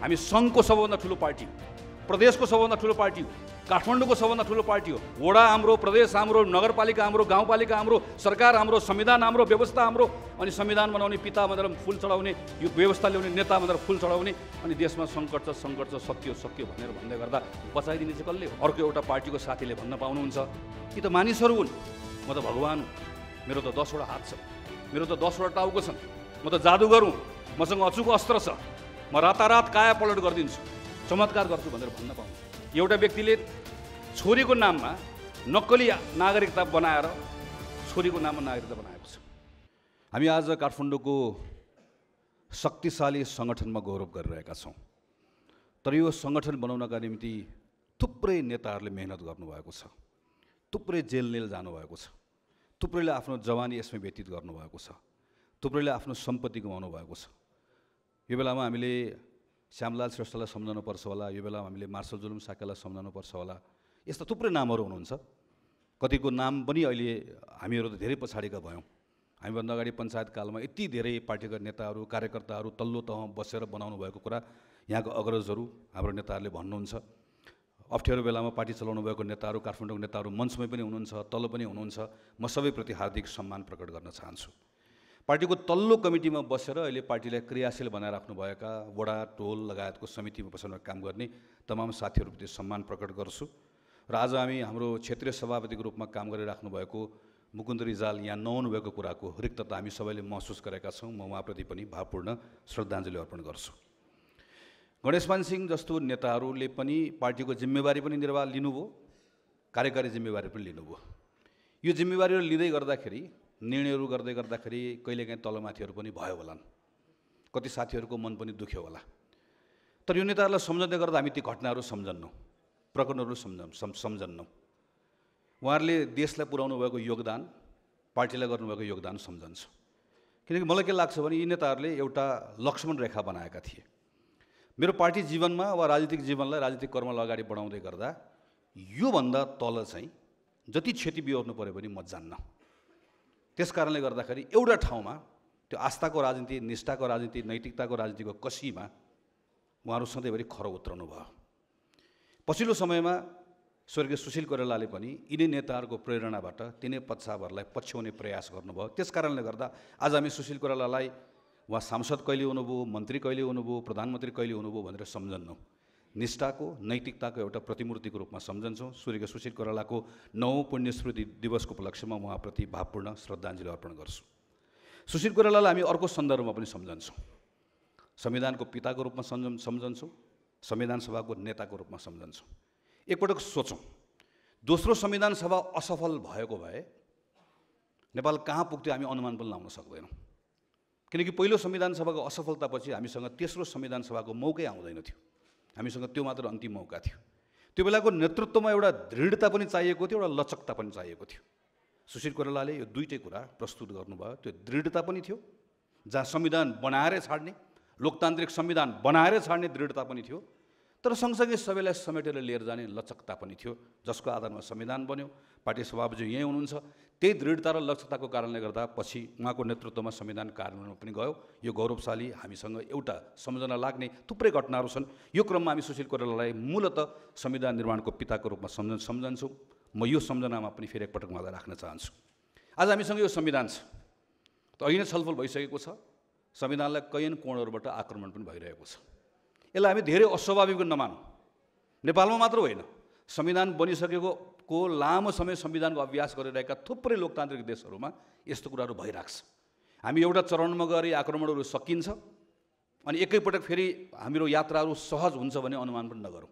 हामी सङ्घको सबैभन्दा ठुलो पार्टी हो प्रदेशको सबैभन्दा ठुलो पार्टी हो काठमाडौँको सबभन्दा ठुलो पार्टी हो वडा हाम्रो प्रदेश हाम्रो नगरपालिका हाम्रो गाउँपालिका हाम्रो सरकार हाम्रो संविधान हाम्रो व्यवस्था हाम्रो अनि संविधान बनाउने पिता भनेर फुल चढाउने यो व्यवस्था ल्याउने नेता भनेर फुल चढाउने अनि देशमा सङ्कट छ सङ्कट छ सकियो सकियो भनेर भन्दै गर्दा बचाइदिने चाहिँ कसले अर्को एउटा पार्टीको साथीले भन्न पाउनुहुन्छ कि त मानिसहरू हुन् म त भगवान् हुँ मेरो त दसवटा हात छ मेरो त दसवटा टाउको छन् म त जादुगर हुँ मसँग अचुक अस्त्र छ म रातारात काया पलट गरिदिन्छु चमत्कार गर्छु भनेर भन्न पाउँछु एउटा व्यक्तिले छोरीको नाममा नक्कली नागरिकता बनाएर छोरीको नाममा नागरिकता बनाएको छ हामी आज काठमाडौँको शक्तिशाली सङ्गठनमा गौरव गरिरहेका छौँ तर यो सङ्गठन बनाउनका निम्ति थुप्रै नेताहरूले मेहनत गर्नुभएको छ थुप्रै जेल नेल जानुभएको छ थुप्रैले आफ्नो जवानी यसमा व्यतीत गर्नुभएको छ थुप्रैले आफ्नो सम्पत्ति गुमाउनु भएको छ यो बेलामा हामीले श्यामलाल श्रेष्ठलाई सम्झाउनुपर्छ होला यो बेलामा हामीले मार्सल जुलुम साकेलाई सम्झाउनुपर्छ होला यस्ता थुप्रै नामहरू हुनुहुन्छ कतिको नाम पनि अहिले हामीहरू त धेरै पछाडिका भयौँ हामीभन्दा अगाडि पञ्चायतकालमा यति धेरै पार्टीका नेताहरू कार्यकर्ताहरू तल्लो तह बसेर बनाउनु भएको कुरा यहाँको अग्रजहरू हाम्रो नेताहरूले भन्नुहुन्छ अप्ठ्यारो बेलामा पार्टी चलाउनु भएको नेताहरू काठमाडौँको नेताहरू मञ्चमै पनि हुनुहुन्छ तल्लो पनि हुनुहुन्छ म सबैप्रति हार्दिक सम्मान प्रकट गर्न चाहन्छु पार्टीको तल्लो कमिटीमा बसेर अहिले पार्टीलाई क्रियाशील बनाइराख्नुभएका वडा टोल लगायतको समितिमा बसेर काम गर्ने तमाम साथीहरूप्रति सम्मान प्रकट गर्छु र आज हामी हाम्रो क्षेत्रीय सभापतिको रूपमा काम गरिराख्नु भएको मुकुन्द रिजाल यहाँ भएको कुराको रिक्तता हामी सबैले महसुस गरेका छौँ म उहाँप्रति पनि भावपूर्ण श्रद्धाञ्जली अर्पण गर्छु गणेशमान सिंह जस्तो नेताहरूले पनि पार्टीको जिम्मेवारी पनि निर्वाह लिनुभयो कार्यकारी जिम्मेवारी पनि लिनुभयो यो जिम्मेवारीहरू लिँदै गर्दाखेरि निर्णयहरू गर्दै गर्दाखेरि कहिलेकाहीँ तलमाथिहरू पनि भयो होलान् कति साथीहरूको मन पनि दुख्यो होला तर यो नेताहरूलाई सम्झँदै गर्दा हामी ती घटनाहरू सम्झन्नौँ प्रकरणहरू सम्झ सम्झन्नौँ उहाँहरूले देशलाई पुर्याउनु भएको योगदान पार्टीलाई गर्नुभएको योगदान सम्झन्छ किनकि मलाई के लाग्छ भने यी नेताहरूले एउटा लक्ष्मण रेखा बनाएका थिए मेरो पार्टी जीवनमा वा राजनीतिक जीवनलाई राजनीतिक कर्मलाई अगाडि बढाउँदै गर्दा योभन्दा तल चाहिँ जति क्षति बिहोर्नु पऱ्यो भने म जान्न त्यस कारणले गर्दाखेरि एउटा ठाउँमा त्यो आस्थाको राजनीति निष्ठाको राजनीति नैतिकताको राजनीतिको कसीमा उहाँहरू सधैँभरि खरो उत्रनु भयो पछिल्लो समयमा स्वर्गीय सुशील कोइरालाले पनि यिनै नेताहरूको प्रेरणाबाट तिनै पत्सावहरूलाई पछ्याउने प्रयास गर्नुभयो त्यस कारणले गर्दा आज हामी सुशील कोरेलालाई उहाँ सांसद कहिले हुनुभयो मन्त्री कहिले हुनुभयो प्रधानमन्त्री कहिले हुनुभयो भनेर सम्झन्नु निष्ठाको नैतिकताको एउटा प्रतिमूर्तिको रूपमा सम्झन्छौँ सूर्य सुशील कोरालाको नौ पुण्य स्मृति दिवसको उपलक्ष्यमा उहाँप्रति भावपूर्ण श्रद्धाञ्जली अर्पण गर्छु सुशील कोरालालाई हामी अर्को सन्दर्भमा पनि सम्झन्छौँ संविधानको पिताको रूपमा सम्झ सम्झन्छौँ संविधान सभाको नेताको रूपमा सम्झन्छौँ एकपटक सोचौँ दोस्रो संविधान सभा असफल भएको भए नेपाल कहाँ पुग्थ्यो हामी अनुमान पनि लाउन सक्दैनौँ किनकि पहिलो संविधान सभाको असफलतापछि हामीसँग तेस्रो संविधान सभाको मौकै आउँदैन थियो हामीसँग त्यो मात्र अन्तिम मौका थियो त्यो बेलाको नेतृत्वमा एउटा दृढता पनि चाहिएको थियो एउटा लचकता पनि चाहिएको थियो सुशील कोरालाले यो दुइटै कुरा प्रस्तुत गर्नुभयो त्यो दृढता पनि थियो जहाँ संविधान बनाएरै छाड्ने लोकतान्त्रिक संविधान बनाएरै छाड्ने दृढता पनि थियो तर सँगसँगै सबैलाई समेटेर लिएर जाने लचकता पनि थियो जसको आधारमा संविधान बन्यो पार्टी सभापति यहीँ हुनुहुन्छ त्यही दृढता र लक्ष्यताको कारणले गर्दा पछि उहाँको नेतृत्वमा संविधान कार्यान्वयनमा पनि गयो यो गौरवशाली हामीसँग एउटा सम्झना लाग्ने थुप्रै घटनाहरू छन् यो क्रममा हामी सुशील कोरेलालाई मूलत संविधान निर्माणको पिताको रूपमा सम्झ सम्झन्छौँ म यो सम्झनामा पनि फेरि एकपटक उहाँलाई राख्न चाहन्छु आज हामीसँग यो संविधान छ त अहिले छलफल भइसकेको छ संविधानलाई कैयन कोणहरूबाट आक्रमण पनि भइरहेको छ यसलाई हामी धेरै अस्वाभाविक नमानौँ नेपालमा मात्र होइन संविधान बनिसकेको को लामो समय संविधानको अभ्यास गरिरहेका थुप्रै लोकतान्त्रिक देशहरूमा यस्तो कुराहरू भइरहेको छ हामी एउटा चरणमा गएर आक्रमणहरू सकिन्छ अनि एकैपटक फेरि हाम्रो यात्राहरू सहज हुन्छ भने अनुमान पनि नगरौँ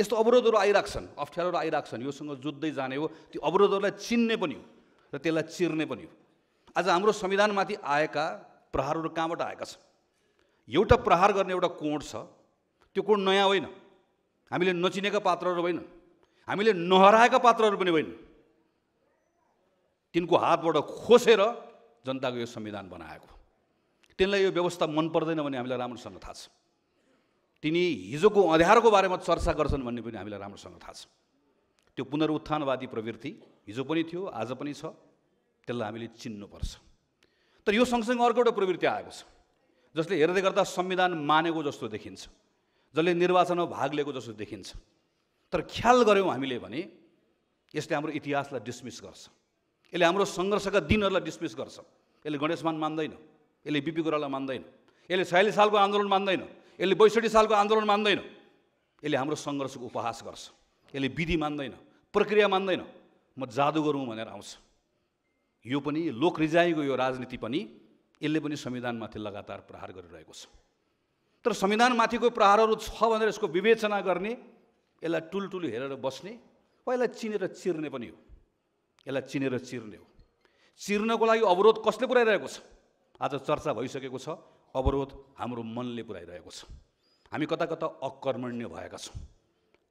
यस्तो अवरोधहरू आइरहेको छन् अप्ठ्यारोहरू आइरहेको छन् योसँग जुत्दै जाने हो त्यो अवरोधहरूलाई चिन्ने पनि हो र त्यसलाई चिर्ने पनि हो आज हाम्रो संविधानमाथि आएका प्रहारहरू कहाँबाट आएका छन् एउटा प्रहार गर्ने एउटा कोण छ त्यो कोण नयाँ होइन हामीले नचिनेका पात्रहरू होइनन् हामीले नहराएका पात्रहरू पनि होइन तिनको हातबाट खोसेर जनताको यो संविधान बनाएको तिनलाई यो व्यवस्था मन पर्दैन भने हामीलाई राम्रोसँग थाहा छ तिनी हिजोको अँध्यारोको बारेमा चर्चा गर्छन् भन्ने पनि हामीलाई राम्रोसँग थाहा छ त्यो पुनरुत्थानवादी प्रवृत्ति हिजो पनि थियो आज पनि छ त्यसलाई हामीले चिन्नुपर्छ तर यो सँगसँगै अर्को एउटा प्रवृत्ति आएको छ जसले हेर्दै गर्दा संविधान मानेको जस्तो देखिन्छ जसले निर्वाचनमा भाग लिएको जस्तो देखिन्छ तर ख्याल गऱ्यौँ हामीले भने यसले हाम्रो इतिहासलाई डिसमिस गर्छ यसले हाम्रो सङ्घर्षका दिनहरूलाई डिसमिस गर्छ यसले गणेशमान मान्दैन यसले बिपी गोरालाई मान्दैन यसले छयालिस सालको आन्दोलन मान्दैन यसले बैसठी सालको आन्दोलन मान्दैन यसले हाम्रो सङ्घर्षको उपहास गर्छ यसले विधि मान्दैन प्रक्रिया मान्दैन म जादु गरौँ भनेर आउँछ यो पनि लोक रिजाइको यो राजनीति पनि यसले पनि संविधानमाथि लगातार प्रहार गरिरहेको छ तर संविधानमाथिको प्रहारहरू छ भनेर यसको विवेचना गर्ने यसलाई टुलटुल हेरेर बस्ने वा यसलाई चिनेर चिर्ने पनि हो यसलाई चिनेर चिर्ने हो चिर्नको लागि अवरोध कसले पुऱ्याइरहेको छ आज चर्चा भइसकेको छ अवरोध हाम्रो मनले पुऱ्याइरहेको छ हामी कता कता अकर्मण्य भएका छौँ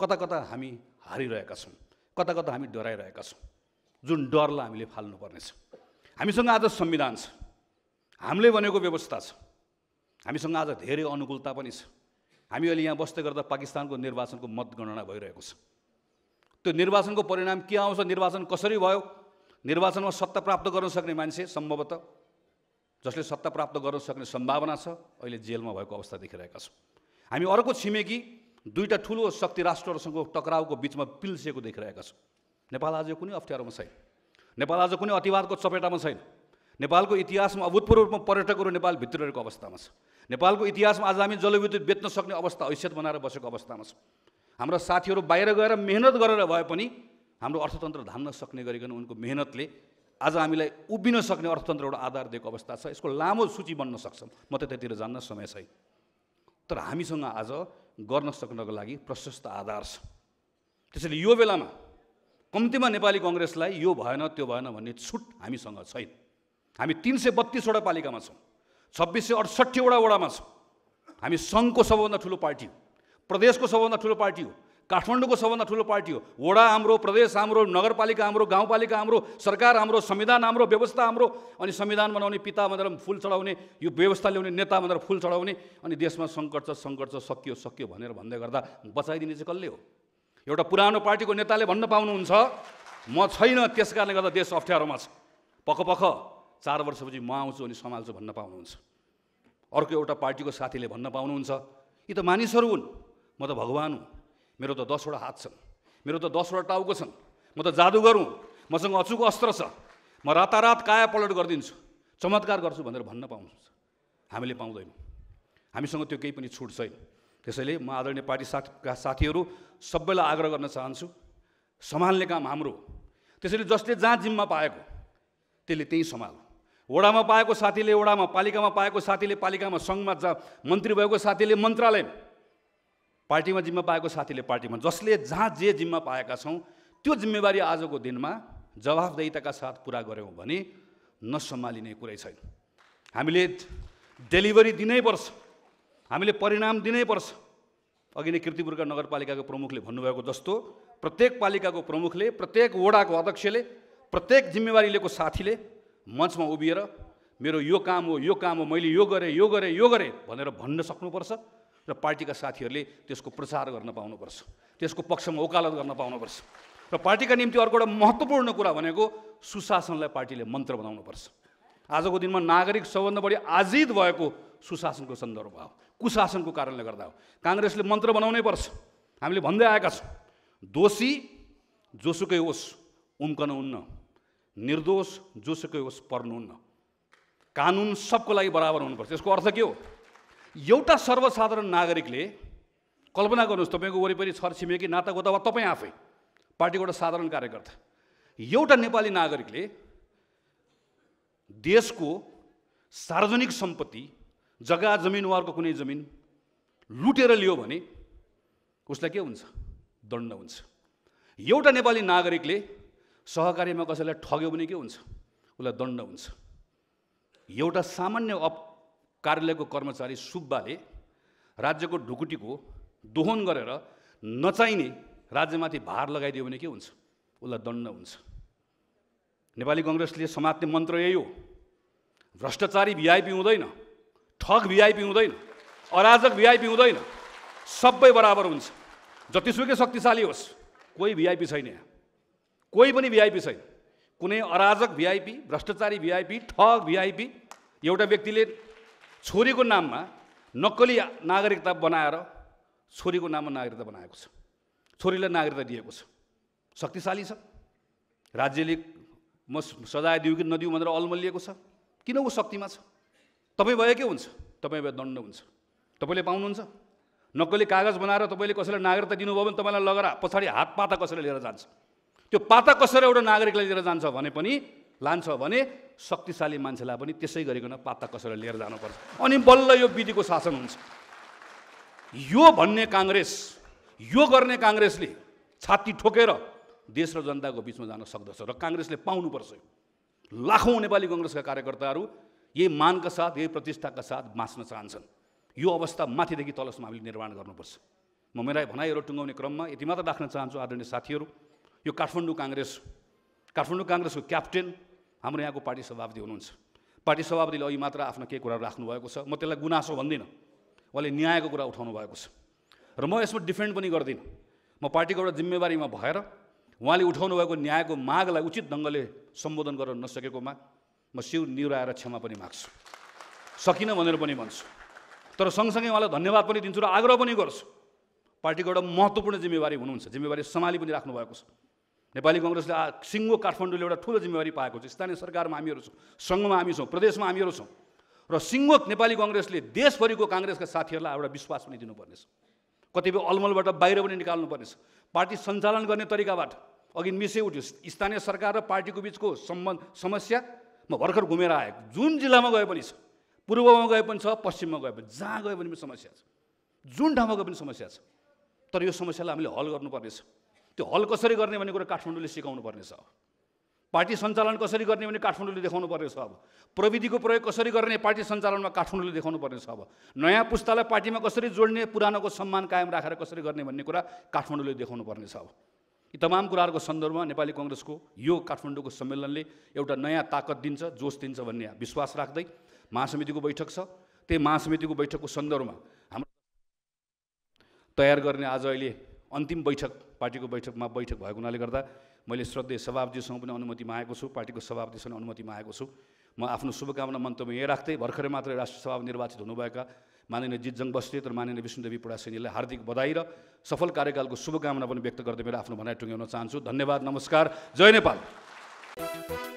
कता कता हामी हारिरहेका छौँ कता कता हामी डराइरहेका छौँ जुन डरलाई हामीले फाल्नुपर्नेछ हामीसँग आज संविधान छ हामीले भनेको व्यवस्था छ हामीसँग आज धेरै अनुकूलता पनि छ हामी अहिले यहाँ बस्दै गर्दा पाकिस्तानको निर्वाचनको मतगणना भइरहेको छ त्यो निर्वाचनको परिणाम के आउँछ निर्वाचन कसरी भयो निर्वाचनमा सत्ता प्राप्त गर्न सक्ने मान्छे सम्भवतः जसले सत्ता प्राप्त गर्न सक्ने सम्भावना छ अहिले जेलमा भएको अवस्था देखिरहेका छौँ हामी अर्को छिमेकी दुईवटा ठुलो शक्ति राष्ट्रहरूसँग टकराउको बिचमा पिल्सिएको देखिरहेका छौँ नेपाल आज कुनै अप्ठ्यारोमा छैन नेपाल आज कुनै अतिवादको चपेटामा छैन नेपालको इतिहासमा अभूतपूर्व रूपमा पर्यटकहरू नेपाल रहेको अवस्थामा छ नेपालको इतिहासमा आज हामी जलविद्युत बेच्न सक्ने अवस्था हैसियत बनाएर बसेको अवस्थामा छ हाम्रा साथीहरू बाहिर गएर मेहनत गरेर भए पनि हाम्रो अर्थतन्त्र धान्न सक्ने गरिकन उनको मेहनतले आज हामीलाई उभिन सक्ने अर्थतन्त्र एउटा आधार दिएको अवस्था छ यसको लामो सूची बन्न सक्छौँ म त त्यतिर जान्न समय छैन तर हामीसँग आज गर्न सक्नको लागि प्रशस्त आधार छ त्यसैले यो बेलामा कम्तीमा नेपाली कङ्ग्रेसलाई यो भएन त्यो भएन भन्ने छुट हामीसँग छैन हामी तिन सय बत्तिसवटा पालिकामा छौँ छब्बिस सय अडसट्ठीवटा वडामा छौँ हामी सङ्घको सबभन्दा ठुलो पार्टी हो प्रदेशको सबभन्दा ठुलो पार्टी हो काठमाडौँको सबभन्दा ठुलो पार्टी हो वडा हाम्रो प्रदेश हाम्रो नगरपालिका हाम्रो गाउँपालिका हाम्रो सरकार हाम्रो संविधान हाम्रो व्यवस्था हाम्रो अनि संविधान बनाउने पिता भनेर फुल चढाउने यो व्यवस्था ल्याउने नेता भनेर फुल चढाउने अनि देशमा सङ्कट छ सङ्कट छ सकियो सकियो भनेर भन्दै गर्दा बचाइदिने चाहिँ कसले हो एउटा पुरानो पार्टीको नेताले भन्न पाउनुहुन्छ म छैन त्यस कारणले गर्दा देश अप्ठ्यारोमा छ पख पख चार वर्षपछि म आउँछु अनि सम्हाल्छु भन्न पाउनुहुन्छ अर्को एउटा पार्टीको साथीले भन्न पाउनुहुन्छ यी त मानिसहरू हुन् म त भगवान् हुँ मेरो त दसवटा हात छन् मेरो त दसवटा टाउको छन् म त जादुगर हुँ मसँग अचुक अस्त्र छ म रातारात काया पलट गरिदिन्छु चमत्कार गर्छु भनेर भन्न पाउनुहुन्छ हामीले पाउँदैनौँ हामीसँग त्यो केही पनि छुट छैन त्यसैले म आदरणीय पार्टी साथका साथीहरू सबैलाई आग्रह गर्न चाहन्छु सम्हाल्ने काम हाम्रो त्यसैले जसले जहाँ जिम्मा पाएको त्यसले त्यहीँ सम्हाल्नु वडामा पाएको साथीले वडामा पालिकामा पाएको साथीले पालिकामा सङ्घमा जा मन्त्री भएको साथीले मन्त्रालय पार्टीमा जिम्मा पाएको साथीले पार्टीमा जसले जहाँ जे जिम्मा पाएका छौँ त्यो जिम्मेवारी आजको दिनमा जवाफदेहिताका साथ पुरा गऱ्यौँ भने नसम्हालिने कुरै छैन हामीले डेलिभरी दिनैपर्छ हामीले परिणाम दिनैपर्छ अघि नै किर्तिपुरका नगरपालिकाको प्रमुखले भन्नुभएको जस्तो प्रत्येक पालिकाको प्रमुखले प्रत्येक वडाको अध्यक्षले प्रत्येक जिम्मेवारी लिएको साथीले मञ्चमा उभिएर मेरो यो काम हो यो काम हो मैले यो गरेँ यो गरेँ यो गरेँ भनेर भन्न सक्नुपर्छ र पार्टीका साथीहरूले त्यसको प्रचार गर्न पाउनुपर्छ त्यसको पक्षमा ओकालत गर्न पाउनुपर्छ र पार्टीका निम्ति अर्को एउटा महत्त्वपूर्ण कुरा भनेको सुशासनलाई पार्टीले मन्त्र बनाउनुपर्छ आजको दिनमा नागरिक सबभन्दा बढी आजित भएको सुशासनको सन्दर्भ हो कुशासनको कारणले गर्दा हो काङ्ग्रेसले मन्त्र बनाउनै पर्छ हामीले भन्दै आएका छौँ दोषी जोसुकै होस् उम्कन उन्न निर्दोष जोसुकै होस् पर्नुहुन्न कानुन सबको लागि बराबर हुनुपर्छ यसको अर्थ के हो एउटा सर्वसाधारण नागरिकले कल्पना गर्नुहोस् तपाईँको वरिपरि छरछिमेकी गोता वा तपाईँ आफै पार्टीको एउटा साधारण कार्यकर्ता एउटा नेपाली नागरिकले देशको सार्वजनिक सम्पत्ति जग्गा जमिन वारको कुनै जमिन लुटेर लियो भने उसलाई के हुन्छ दण्ड हुन्छ एउटा नेपाली नागरिकले सहकारीमा कसैलाई ठग्यो भने के हुन्छ उसलाई दण्ड हुन्छ एउटा सामान्य अप कार्यालयको कर्मचारी सुब्बाले राज्यको ढुकुटीको दोहन गरेर नचाहिने राज्यमाथि भार लगाइदियो भने के हुन्छ उसलाई दण्ड हुन्छ नेपाली कङ्ग्रेसले समात्ने मन्त्र यही हो भ्रष्टाचारी भिआइपी हुँदैन ठग भिआइपी हुँदैन अराजक भिआइपी हुँदैन सबै बराबर हुन्छ जतिसुकै शक्तिशाली होस् कोही भिआइपी छैन यहाँ कोही पनि भिआइपी छैन कुनै अराजक भिआइपी भ्रष्टाचारी भिआइपी ठग भिआइपी एउटा व्यक्तिले छोरीको नाममा नक्कली नागरिकता बनाएर छोरीको नाममा नागरिकता बनाएको छ छोरीलाई नागरिकता दिएको छ शक्तिशाली छ राज्यले म सजाय दिउँ कि नदिउँ भनेर अल्मलिएको छ किन ऊ शक्तिमा छ तपाईँ भए के हुन्छ तपाईँ भयो दण्ड हुन्छ तपाईँले पाउनुहुन्छ नक्कली कागज बनाएर तपाईँले कसैलाई नागरिकता दिनुभयो भने तपाईँलाई लगेर पछाडि हात पाता कसैले लिएर जान्छ त्यो पाता कसेर एउटा नागरिकलाई लिएर जान्छ भने पनि लान्छ भने शक्तिशाली मान्छेलाई पनि त्यसै गरिकन पाता कसेर लिएर जानुपर्छ अनि बल्ल यो विधिको शासन हुन्छ यो भन्ने काङ्ग्रेस यो गर्ने काङ्ग्रेसले छाती ठोकेर देश र जनताको बिचमा जान सक्दछ र काङ्ग्रेसले पाउनुपर्छ यो लाखौँ नेपाली कङ्ग्रेसका कार्यकर्ताहरू यही मानका साथ यही प्रतिष्ठाका साथ बाँच्न चाहन्छन् यो अवस्था माथिदेखि तलसम्म हामीले निर्माण गर्नुपर्छ म मेरा भनाइहरू टुङ्गाउने क्रममा यति मात्र राख्न चाहन्छु आदरणीय साथीहरू यो काठमाडौँ काङ्ग्रेस काठमाडौँ काङ्ग्रेसको क्याप्टेन हाम्रो यहाँको पार्टी सभापति हुनुहुन्छ पार्टी सभापतिले अघि मात्र आफ्नो केही कुराहरू राख्नुभएको छ म त्यसलाई गुनासो भन्दिनँ उहाँले न्यायको कुरा उठाउनु भएको छ र म यसमा डिफेन्ड पनि गर्दिनँ म पार्टीको एउटा जिम्मेवारीमा भएर उहाँले उठाउनु भएको न्यायको मागलाई उचित ढङ्गले सम्बोधन गर्न नसकेकोमा म शिव निहुराएर क्षमा पनि माग्छु सकिनँ भनेर पनि भन्छु तर सँगसँगै उहाँलाई धन्यवाद पनि दिन्छु र आग्रह पनि गर्छु पार्टीको एउटा महत्त्वपूर्ण जिम्मेवारी हुनुहुन्छ जिम्मेवारी सम्हाली पनि राख्नु भएको छ नेपाली कङ्ग्रेसले सिङ्गो काठमाडौँले एउटा ठुलो जिम्मेवारी पाएको छ स्थानीय सरकारमा हामीहरू छौँ सङ्घमा हामी छौँ प्रदेशमा हामीहरू छौँ र सिङ्गो नेपाली कङ्ग्रेसले देशभरिको काङ्ग्रेसका साथीहरूलाई एउटा विश्वास पनि दिनुपर्नेछ कतिपय अलमलबाट बाहिर पनि निकाल्नुपर्नेछ पार्टी सञ्चालन गर्ने तरिकाबाट अघि मिसै उठ्यो स्थानीय सरकार र पार्टीको बिचको सम्बन्ध समस्या म भर्खर घुमेर आएको जुन जिल्लामा गए पनि छ पूर्वमा गए पनि छ पश्चिममा गए पनि जहाँ गए पनि समस्या छ जुन ठाउँमा गए पनि समस्या छ तर यो समस्यालाई हामीले हल गर्नुपर्नेछ त्यो हल कसरी गर्ने भन्ने कुरा काठमाडौँले सिकाउनु पर्नेछ पार्टी सञ्चालन कसरी गर्ने भने काठमाडौँले देखाउनु पर्नेछ अब प्रविधिको प्रयोग कसरी गर्ने पार्टी सञ्चालनमा काठमाडौँले देखाउनु पर्नेछ अब नयाँ पुस्तालाई पार्टीमा कसरी जोड्ने पुरानोको सम्मान कायम राखेर कसरी गर्ने भन्ने कुरा काठमाडौँले देखाउनु पर्नेछ अब यी तमाम कुराहरूको सन्दर्भमा नेपाली कङ्ग्रेसको यो काठमाडौँको सम्मेलनले एउटा नयाँ ताकत दिन्छ जोस दिन्छ भन्ने विश्वास राख्दै महासमितिको बैठक छ त्यही महासमितिको बैठकको सन्दर्भमा हाम्रो तयार गर्ने आज अहिले अन्तिम बैठक पार्टीको बैठकमा बैठक भएको हुनाले गर्दा मैले श्रद्धेय सभापतिसँग पनि अनुमति मागेको छु पार्टीको सभापतिसँग अनुमति मागेको छु म आफ्नो शुभकामना मन्तव्य यहीँ राख्दै भर्खरै मात्रै राष्ट्रिय निर्वाचित हुनुभएका माननीय जितजङ बस्नेत र माननीय विष्णुदेवी पुडासेनीलाई हार्दिक बधाई र सफल कार्यकालको शुभकामना पनि व्यक्त गर्दै मेरो आफ्नो भनाइ टुङ्ग्याउन चाहन्छु धन्यवाद नमस्कार जय नेपाल